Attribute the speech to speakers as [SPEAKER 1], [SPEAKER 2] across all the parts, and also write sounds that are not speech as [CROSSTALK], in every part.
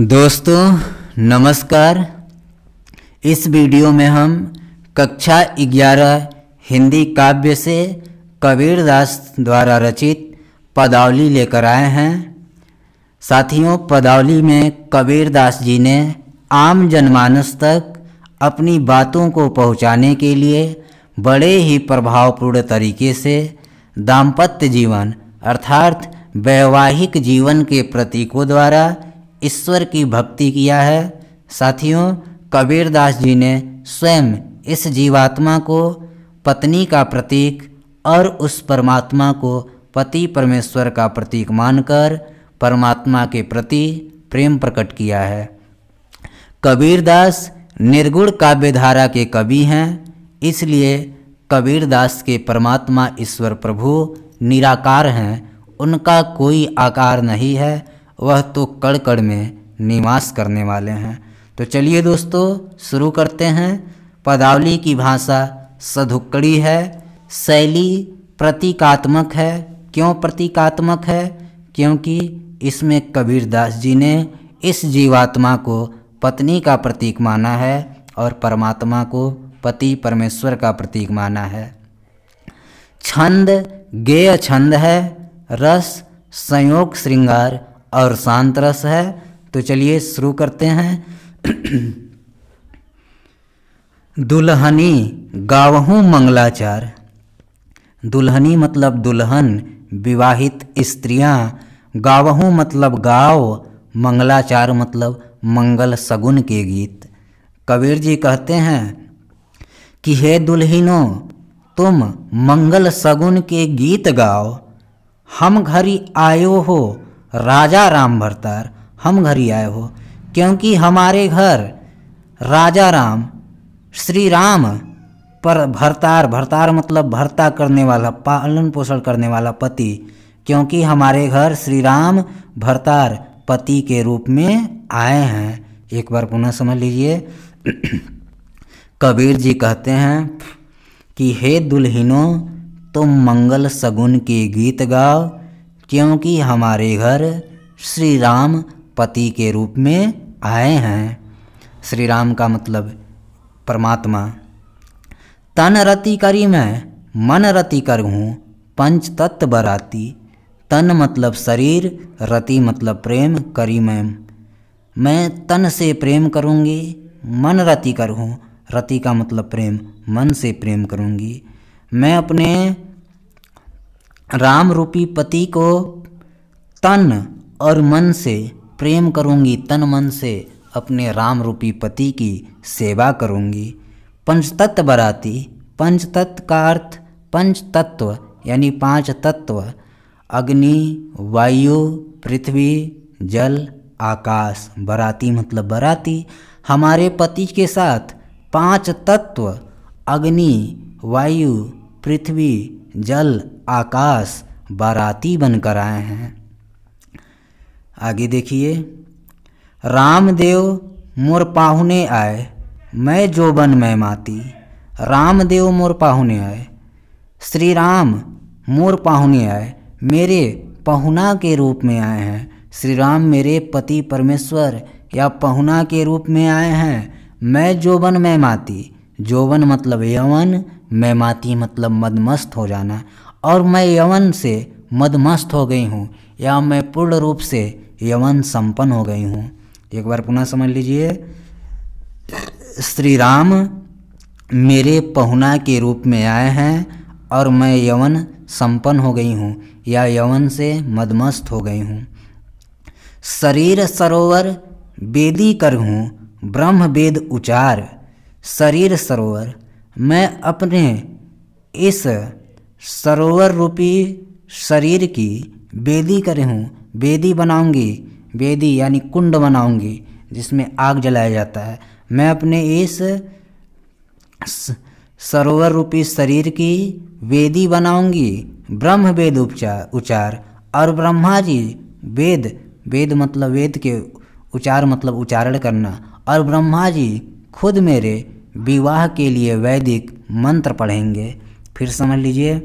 [SPEAKER 1] दोस्तों नमस्कार इस वीडियो में हम कक्षा 11 हिंदी काव्य से कबीर दास द्वारा रचित पदावली लेकर आए हैं साथियों पदावली में कबीर दास जी ने आम जनमानस तक अपनी बातों को पहुंचाने के लिए बड़े ही प्रभावपूर्ण तरीके से दाम्पत्य जीवन अर्थात वैवाहिक जीवन के प्रतीकों द्वारा ईश्वर की भक्ति किया है साथियों कबीरदास जी ने स्वयं इस जीवात्मा को पत्नी का प्रतीक और उस परमात्मा को पति परमेश्वर का प्रतीक मानकर परमात्मा के प्रति प्रेम प्रकट किया है कबीरदास निर्गुण काव्यधारा के कवि हैं इसलिए कबीरदास के परमात्मा ईश्वर प्रभु निराकार हैं उनका कोई आकार नहीं है वह तो कड़ कड़ में निवास करने वाले हैं तो चलिए दोस्तों शुरू करते हैं पदावली की भाषा सधुक्कड़ी है शैली प्रतीकात्मक है क्यों प्रतीकात्मक है क्योंकि इसमें कबीरदास जी ने इस जीवात्मा को पत्नी का प्रतीक माना है और परमात्मा को पति परमेश्वर का प्रतीक माना है छंद गेय छंद है रस संयोग श्रृंगार और शांत रस है तो चलिए शुरू करते हैं [CLEARS THROAT] दुल्हनी गावहू मंगलाचार दुल्हनी मतलब दुल्हन विवाहित स्त्रियां गावहू मतलब गाव मंगलाचार मतलब मंगल सगुन के गीत कबीर जी कहते हैं कि हे दुल्हनों तुम मंगल सगुन के गीत गाओ हम घरी आयो हो राजा राम भरतार हम घर ही आए हो क्योंकि हमारे घर राजा राम श्री राम पर भरतार भरतार मतलब भरता करने वाला पालन पोषण करने वाला पति क्योंकि हमारे घर श्री राम भरतार पति के रूप में आए हैं एक बार पुनः समझ लीजिए [CLEARS THROAT] कबीर जी कहते हैं कि हे दुल्हनों तुम मंगल सगुन के गीत गाओ क्योंकि हमारे घर श्री राम पति के रूप में आए हैं श्री राम का मतलब परमात्मा तन रति करी मैं मन रति कर हूँ पंच तत्व बराती तन मतलब शरीर रति मतलब प्रेम करी मैं मैं तन से प्रेम करूँगी मन रति कर हूँ रति का मतलब प्रेम मन से प्रेम करूँगी मैं अपने राम रूपी पति को तन और मन से प्रेम करूँगी तन मन से अपने राम रूपी पति की सेवा करूँगी पंचतत्व बराती पंचतत्व का अर्थ पंच तत्व यानी पांच तत्व अग्नि वायु पृथ्वी जल आकाश बराती मतलब बराती हमारे पति के साथ पांच तत्व अग्नि वायु पृथ्वी जल आकाश बाराती बनकर आए हैं आगे देखिए रामदेव मोर पाहुने आए मैं जोबन मैं माती रामदेव मोर पाहुने आए श्री राम मोर पाहुने आए मेरे पहुना के रूप में आए हैं श्री राम मेरे पति परमेश्वर या पहुना के रूप में आए हैं मैं जोबन मैं माती जोबन मतलब यवन मैं माती मतलब मदमस्त हो जाना और मैं यवन से मदमस्त हो गई हूँ या मैं पूर्ण रूप से यवन संपन्न हो गई हूँ एक बार पुनः समझ लीजिए श्री राम मेरे पहुना के रूप में आए हैं और मैं यवन संपन्न हो गई हूँ या यवन से मदमस्त हो गई हूँ शरीर सरोवर वेदी कर हूँ ब्रह्म वेद उचार शरीर सरोवर मैं अपने इस सरोवर रूपी शरीर की बेदी करे हूँ बेदी बनाऊंगी बेदी यानी कुंड बनाऊंगी जिसमें आग जलाया जाता है मैं अपने इस सरोवर रूपी शरीर की वेदी बनाऊंगी ब्रह्म वेद उपचार उचार और ब्रह्मा जी वेद वेद मतलब वेद के उचार मतलब उच्चारण करना और ब्रह्मा जी खुद मेरे विवाह के लिए वैदिक मंत्र पढ़ेंगे फिर समझ लीजिए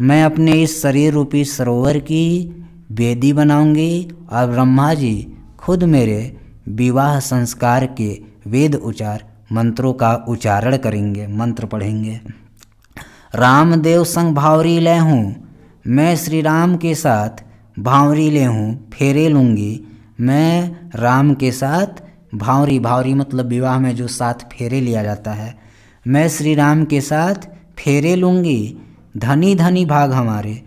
[SPEAKER 1] मैं अपने इस शरीर रूपी सरोवर की वेदी बनाऊंगी और ब्रह्मा जी खुद मेरे विवाह संस्कार के वेद उचार मंत्रों का उच्चारण करेंगे मंत्र पढ़ेंगे रामदेव संग भावरी ले हूँ मैं श्री राम के साथ भावरी ले हूँ फेरे लूँगी मैं राम के साथ भावरी भावरी मतलब विवाह में जो साथ फेरे लिया जाता है मैं श्री राम के साथ फेरे लूँगी धनी धनी भाग हमारे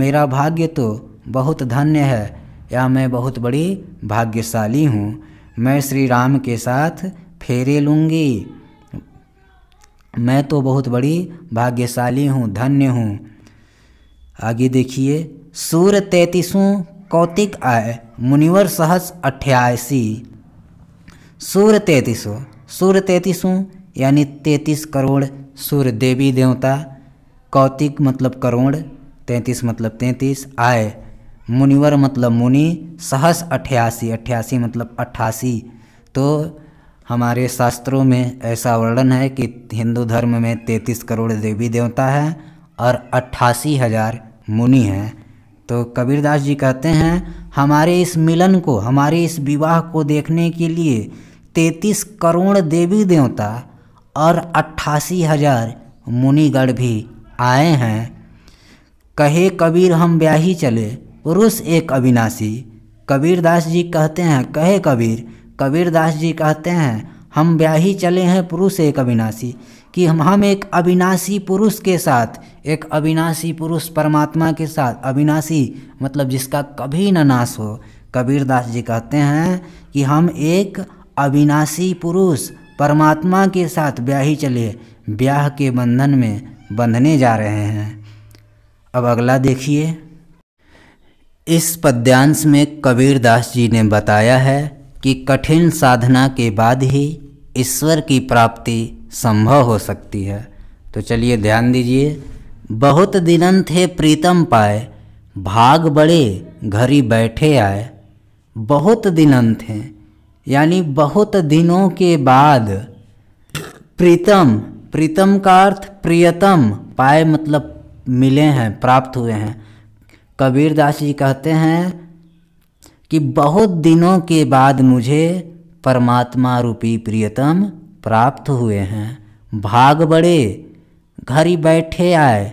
[SPEAKER 1] मेरा भाग्य तो बहुत धन्य है या मैं बहुत बड़ी भाग्यशाली हूँ मैं श्री राम के साथ फेरे लूँगी मैं तो बहुत बड़ी भाग्यशाली हूँ धन्य हूँ आगे देखिए सूर्य तैतीसों कौतिक आय मुनिवर सहस अठासी सूर्य तैंतीसों सूर्य तैंतीसों यानी तैतीस करोड़ सूर्य देवी देवता कौतिक मतलब करोड़ तैंतीस मतलब तैंतीस आय मुनिवर मतलब मुनि सहस मतलब अठासी अठासी मतलब अट्ठासी तो हमारे शास्त्रों में ऐसा वर्णन है कि हिंदू धर्म में तैंतीस करोड़ देवी देवता है और अट्ठासी हज़ार मुनि हैं तो कबीरदास जी कहते हैं हमारे इस मिलन को हमारे इस विवाह को देखने के लिए तैतीस करोड़ देवी देवता और अट्ठासी हजार मुनिगढ़ भी आए हैं कहे कबीर हम ब्याही चले पुरुष एक अविनाशी कबीरदास जी कहते हैं कहे कबीर कबीरदास जी कहते हैं हम ब्याही चले हैं पुरुष एक अविनाशी कि हम हम एक अविनाशी पुरुष के साथ एक अविनाशी पुरुष परमात्मा के साथ अविनाशी मतलब जिसका कभी न नाश हो कबीरदास जी कहते हैं कि हम एक अविनाशी पुरुष परमात्मा के साथ ही चले ब्याह के बंधन में बंधने जा रहे हैं अब अगला देखिए इस पद्यांश में कबीरदास जी ने बताया है कि कठिन साधना के बाद ही ईश्वर की प्राप्ति संभव हो सकती है तो चलिए ध्यान दीजिए बहुत दिनन थे प्रीतम पाए भाग बड़े घरी बैठे आए बहुत दिनन थे यानी बहुत दिनों के बाद प्रीतम प्रीतम का अर्थ प्रियतम पाए मतलब मिले हैं प्राप्त हुए हैं कबीरदास जी कहते हैं कि बहुत दिनों के बाद मुझे परमात्मा रूपी प्रियतम प्राप्त हुए हैं भाग बड़े घर ही बैठे आए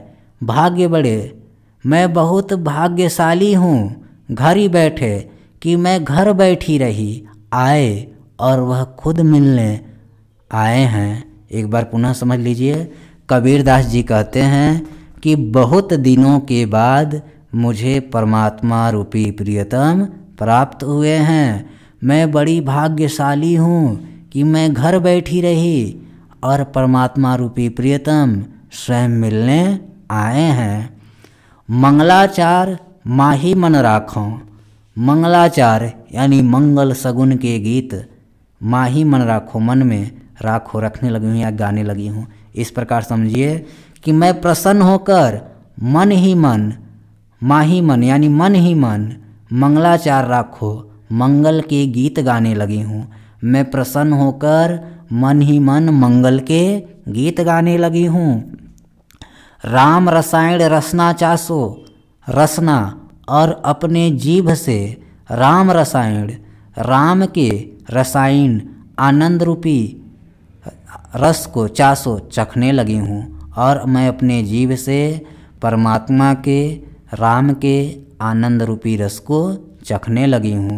[SPEAKER 1] भाग्य बड़े मैं बहुत भाग्यशाली हूँ घर ही बैठे कि मैं घर बैठी रही आए और वह खुद मिलने आए हैं एक बार पुनः समझ लीजिए कबीरदास जी कहते हैं कि बहुत दिनों के बाद मुझे परमात्मा रूपी प्रियतम प्राप्त हुए हैं मैं बड़ी भाग्यशाली हूँ कि मैं घर बैठी रही और परमात्मा रूपी प्रियतम स्वयं मिलने आए हैं मंगलाचार माही मन राखों मंगलाचार यानी मंगल सगुन के गीत माँ ही मन राखो मन में राखो रखने लगी हूँ या गाने लगी हूँ इस प्रकार समझिए कि मैं प्रसन्न होकर मन ही मन माँ ही मन यानी मन ही मन मंगलाचार राखो मंगल के गीत गाने लगी हूँ मैं प्रसन्न होकर मन ही मन मंगल के गीत गाने लगी हूँ राम रसायण रसना चासो रसना और अपने जीभ से राम रसायन राम के रसायन आनंद रूपी रस को चासो चखने लगी हूँ और मैं अपने जीव से परमात्मा के राम के आनंद रूपी रस को चखने लगी हूँ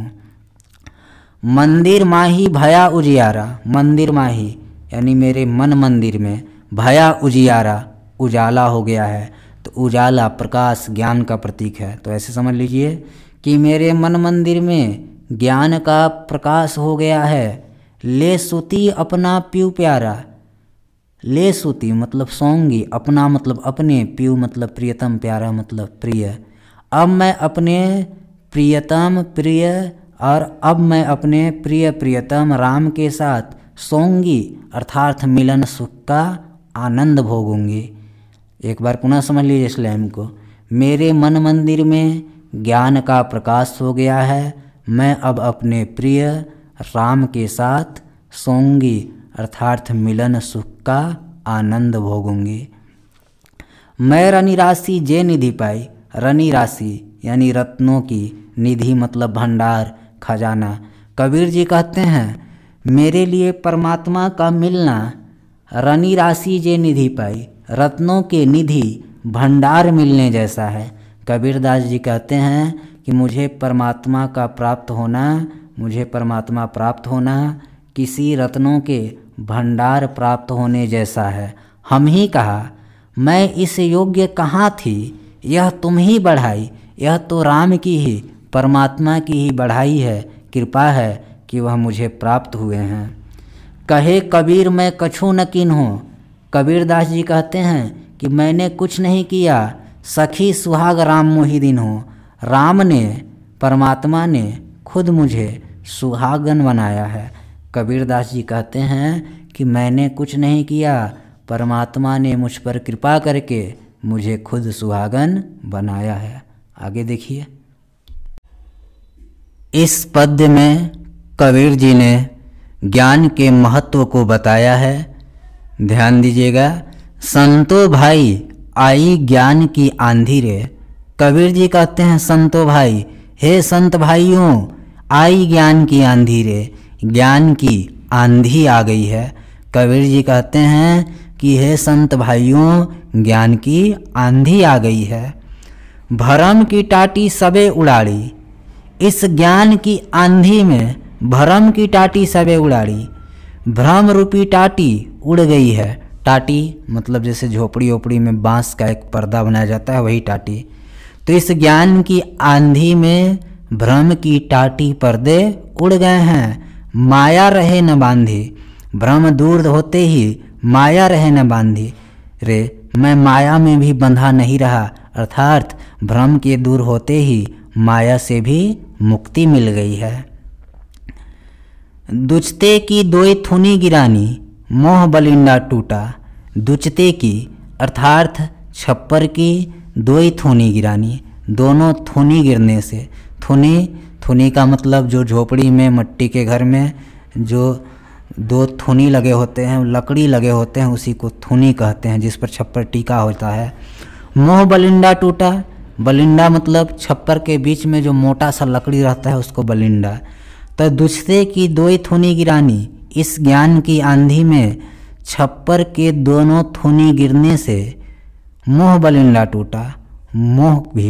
[SPEAKER 1] मंदिर माही भया उजियारा मंदिर माही यानी मेरे मन मंदिर में भया उजियारा उजाला हो गया है तो उजाला प्रकाश ज्ञान का प्रतीक है तो ऐसे समझ लीजिए कि मेरे मन मंदिर में ज्ञान का प्रकाश हो गया है ले सुती अपना प्यू प्यारा ले सुती मतलब सोंगी अपना मतलब अपने प्यू मतलब प्रियतम प्यारा मतलब प्रिय अब मैं अपने प्रियतम प्रिय और अब मैं अपने प्रिय प्रियतम राम के साथ सोंगी अर्थार्थ मिलन सुख का आनंद भोगूंगी एक बार पुनः समझ लीजिए इस लैम को मेरे मन मंदिर में ज्ञान का प्रकाश हो गया है मैं अब अपने प्रिय राम के साथ सोंगी अर्थार्थ मिलन सुख का आनंद भोगूंगी मैं रनि राशि जे निधि पाई रनि राशि यानी रत्नों की निधि मतलब भंडार खजाना कबीर जी कहते हैं मेरे लिए परमात्मा का मिलना रनि राशि जे निधि पाई रत्नों के निधि भंडार मिलने जैसा है कबीरदास जी कहते हैं कि मुझे परमात्मा का प्राप्त होना मुझे परमात्मा प्राप्त होना किसी रत्नों के भंडार प्राप्त होने जैसा है हम ही कहा मैं इस योग्य कहाँ थी यह तुम ही बढ़ाई यह तो राम की ही परमात्मा की ही बढ़ाई है कृपा है कि वह मुझे प्राप्त हुए हैं कहे कबीर मैं कछु न किन हूँ कबीरदास जी कहते हैं कि मैंने कुछ नहीं किया सखी सुहाग राम मोहिदीन हो राम ने परमात्मा ने खुद मुझे सुहागन बनाया है कबीरदास जी कहते हैं कि मैंने कुछ नहीं किया परमात्मा ने मुझ पर कृपा करके मुझे खुद सुहागन बनाया है आगे देखिए इस पद्य में कबीर जी ने ज्ञान के महत्व को बताया है ध्यान दीजिएगा संतो भाई आई ज्ञान की आंधी रे कबीर जी कहते हैं संतो भाई हे संत भाइयों आई ज्ञान की आंधी रे ज्ञान की आंधी आ गई है कबीर जी कहते हैं कि हे संत भाइयों ज्ञान की आंधी आ गई है भरम की टाटी सबे उड़ाड़ी इस ज्ञान की आंधी में भरम की टाटी सबे उड़ाड़ी भ्रम रूपी टाटी उड़ गई है टाटी मतलब जैसे झोपड़ी ओपड़ी में बांस का एक पर्दा बनाया जाता है वही टाटी तो इस ज्ञान की आंधी में भ्रम की टाटी पर्दे उड़ गए हैं माया रहे न बांधी भ्रम दूर होते ही माया रहे न बांधी रे मैं माया में भी बंधा नहीं रहा अर्थात भ्रम के दूर होते ही माया से भी मुक्ति मिल गई है दुचते की दोई थुनी गिरानी मोह बलिंडा टूटा दुचते की अर्थार्थ छप्पर की दोई थुनी गिरानी दोनों थुनी गिरने से थुनी थुनी का मतलब जो झोपड़ी में मट्टी के घर में जो दो थुनी लगे होते हैं लकड़ी लगे होते हैं उसी को थुनी कहते हैं जिस पर छप्पर टीका होता है मोह बलिंडा टूटा बलिंडा मतलब छप्पर के बीच में जो मोटा सा लकड़ी रहता है उसको बलिंडा तो दूसरे की दोई थुनी गिरानी इस ज्ञान की आंधी में छप्पर के दोनों थुनी गिरने से मोह बलिंडा टूटा मोह भी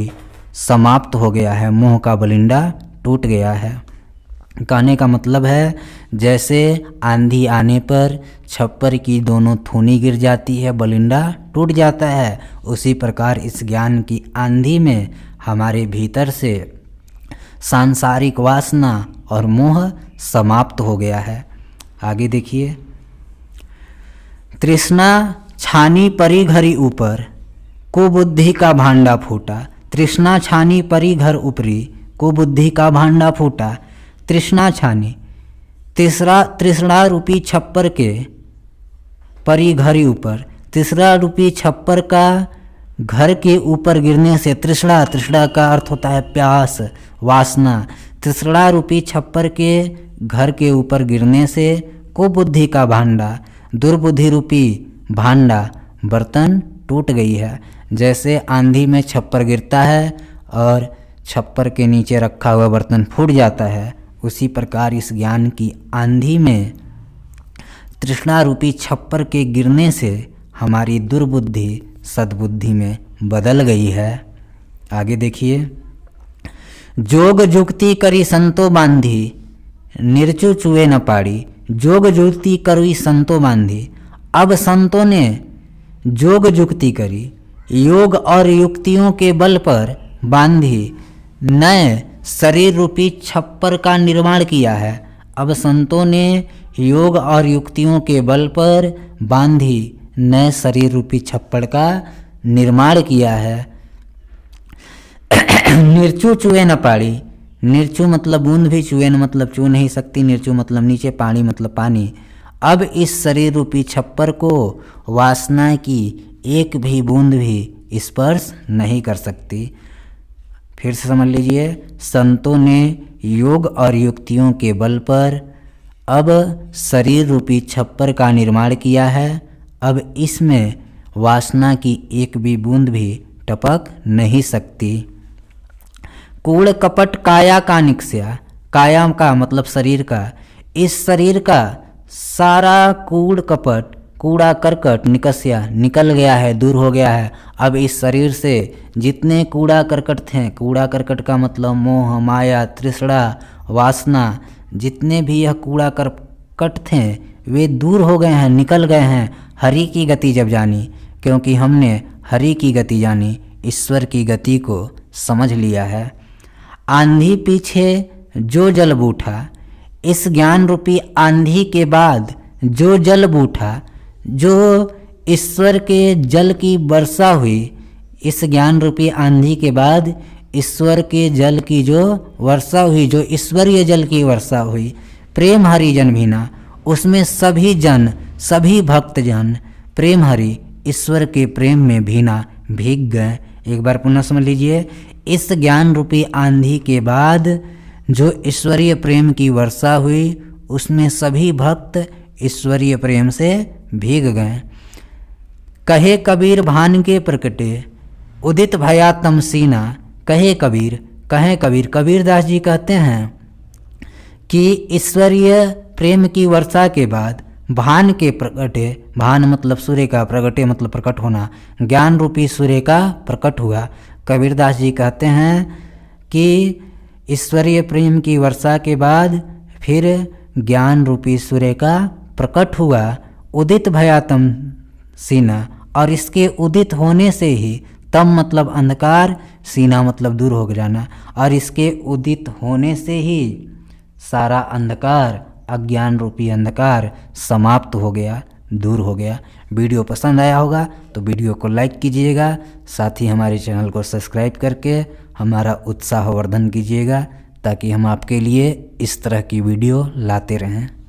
[SPEAKER 1] समाप्त हो गया है मोह का बलिंडा टूट गया है कहने का मतलब है जैसे आंधी आने पर छप्पर की दोनों थुनी गिर जाती है बलिंडा टूट जाता है उसी प्रकार इस ज्ञान की आंधी में हमारे भीतर से सांसारिक वासना और मोह समाप्त हो गया है आगे देखिए तृष्णा छानी परी घरी ऊपर कुबुद्धि का भांडा फूटा तृष्णा छानी परी घर ऊपरी कुबुद्धि का भांडा फूटा तृष्णा छानी तीसरा तृष्णा रूपी छप्पर के परी घरी ऊपर तीसरा रूपी छप्पर का घर के ऊपर गिरने से तृष्णा तृष्णा का अर्थ होता है प्यास वासना त्रिसड़ा रूपी छप्पर के घर के ऊपर गिरने से कुबुद्धि का भांडा दुर्बुद्धि रूपी भांडा बर्तन टूट गई है जैसे आंधी में छप्पर गिरता है और छप्पर के नीचे रखा हुआ बर्तन फूट जाता है उसी प्रकार इस ज्ञान की आंधी में तृष्णा रूपी छप्पर के गिरने से हमारी दुर्बुद्धि सद्बुद्धि में बदल गई है आगे देखिए जोग जुक्ति करी संतो बांधी निर्चु चुए न पाड़ी जोग जुक्ति करी संतो बांधी अब संतों ने जोग जुक्ति करी योग और युक्तियों के बल पर बांधी नए शरीर रूपी छप्पर का निर्माण किया है अब संतों ने योग और युक्तियों के बल पर बांधी नए शरीर रूपी छप्पड़ का निर्माण किया है [CLEARS THROAT] निर्चू चूहे न पाड़ी निर्चू मतलब बूंद भी चूहे न मतलब चू नहीं सकती निर्चू मतलब नीचे पानी मतलब पानी अब इस शरीर रूपी छप्पर को वासना की एक भी बूंद भी स्पर्श नहीं कर सकती फिर से समझ लीजिए संतों ने योग और युक्तियों के बल पर अब शरीर रूपी छप्पर का निर्माण किया है अब इसमें वासना की एक भी बूंद भी टपक नहीं सकती कूड़ कपट काया का निकस्या कायाम का मतलब शरीर का इस शरीर का सारा कूड़ कपट कूड़ा करकट निकस्या निकल गया है दूर हो गया है अब इस शरीर से जितने कूड़ा करकट थे कूड़ा करकट का मतलब मोह माया तृष्णा वासना जितने भी यह कूड़ा करकट थे वे दूर हो गए हैं निकल गए हैं हरि की गति जब जानी क्योंकि हमने हरि की गति जानी ईश्वर की गति को समझ लिया है आंधी पीछे जो जल बूठा इस ज्ञान रूपी आंधी के बाद जो जल बूठा जो ईश्वर के जल की वर्षा हुई इस ज्ञान रूपी आंधी के बाद ईश्वर के जल की जो वर्षा हुई जो ईश्वरीय जल की वर्षा हुई प्रेम हरि जन भीना उसमें सभी जन सभी भक्तजन प्रेम हरि ईश्वर के प्रेम में भीना भीग गए एक बार पुनः समझ लीजिए इस ज्ञान रूपी आंधी के बाद जो ईश्वरीय प्रेम की वर्षा हुई उसमें सभी भक्त ईश्वरीय प्रेम से भीग गए कहे कबीर भान के प्रकटे उदित भया सीना कहे कबीर कहे कबीर कबीरदास जी कहते हैं कि ईश्वरीय प्रेम की वर्षा के बाद भान के प्रकटे भान मतलब सूर्य का प्रकटे मतलब प्रकट होना ज्ञान रूपी सूर्य का प्रकट हुआ कबीरदास जी कहते हैं कि ईश्वरीय प्रेम की वर्षा के बाद फिर ज्ञान रूपी सूर्य का प्रकट हुआ उदित भयातम सीना और इसके उदित होने से ही तम मतलब अंधकार सीना मतलब दूर हो जाना और इसके उदित होने से ही सारा अंधकार अज्ञान रूपी अंधकार समाप्त हो गया दूर हो गया वीडियो पसंद आया होगा तो वीडियो को लाइक कीजिएगा साथ ही हमारे चैनल को सब्सक्राइब करके हमारा उत्साहवर्धन कीजिएगा ताकि हम आपके लिए इस तरह की वीडियो लाते रहें